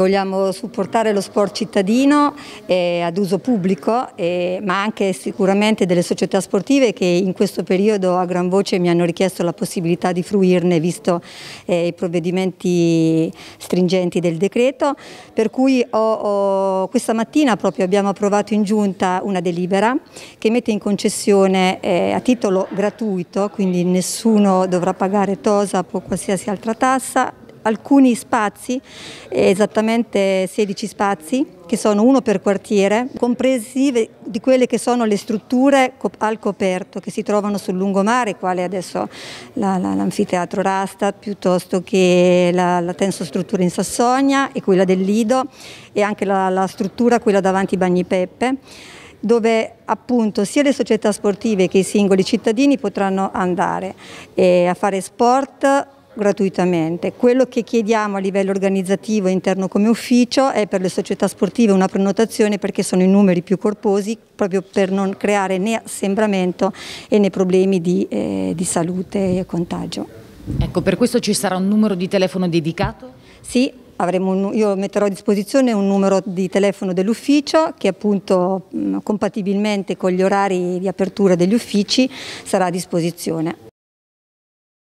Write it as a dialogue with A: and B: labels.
A: Vogliamo supportare lo sport cittadino eh, ad uso pubblico, eh, ma anche sicuramente delle società sportive che in questo periodo a gran voce mi hanno richiesto la possibilità di fruirne visto eh, i provvedimenti stringenti del decreto. Per cui ho, ho, questa mattina proprio abbiamo approvato in giunta una delibera che mette in concessione eh, a titolo gratuito, quindi nessuno dovrà pagare TOSAP o qualsiasi altra tassa, alcuni spazi, esattamente 16 spazi, che sono uno per quartiere, compresive di quelle che sono le strutture al coperto che si trovano sul lungomare, quale adesso l'anfiteatro la, la, Rasta, piuttosto che la, la struttura in Sassonia e quella del Lido e anche la, la struttura, quella davanti Bagni Peppe dove appunto sia le società sportive che i singoli cittadini potranno andare eh, a fare sport gratuitamente. Quello che chiediamo a livello organizzativo interno come ufficio è per le società sportive una prenotazione perché sono i numeri più corposi proprio per non creare né assembramento né problemi di, eh, di salute e contagio.
B: Ecco, per questo ci sarà un numero di telefono dedicato? Sì,
A: un, io metterò a disposizione un numero di telefono dell'ufficio che appunto compatibilmente con gli orari di apertura degli uffici sarà a disposizione.